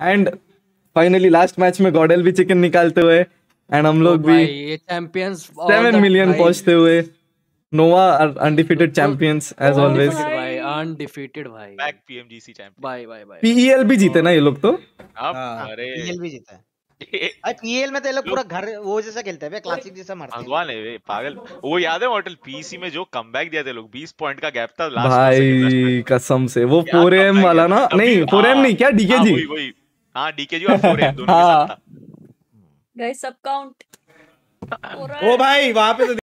And finally last match में गॉडेल भी चिकन निकालते हुए एंड हम लोग oh भी चैंपियंस सेवन मिलियन पहुंचते हुए Nova are undefeated champions as always undefeated भाई back PMGC champion bye bye bye PEL भी जीते ना ये लोग तो हाँ, अरे पीएल e भी जीता है पीएल में तो ये लोग पूरा घर वो जैसा खेलते हैं क्लासिक जैसा मारते हैं भगवान है पागल वो याद है मॉडल पीसी e में जो कमबैक दिया थे लोग 20 पॉइंट का गैप था लास्ट भाई कसम से वो एम वाला ना नहीं एम हाँ, नहीं क्या डीके जी हाँ, वही वही हाँ डीके जी और फोरेन दोनों के साथ था गाइस सब काउंट हाँ। ओ भाई वहां पे तो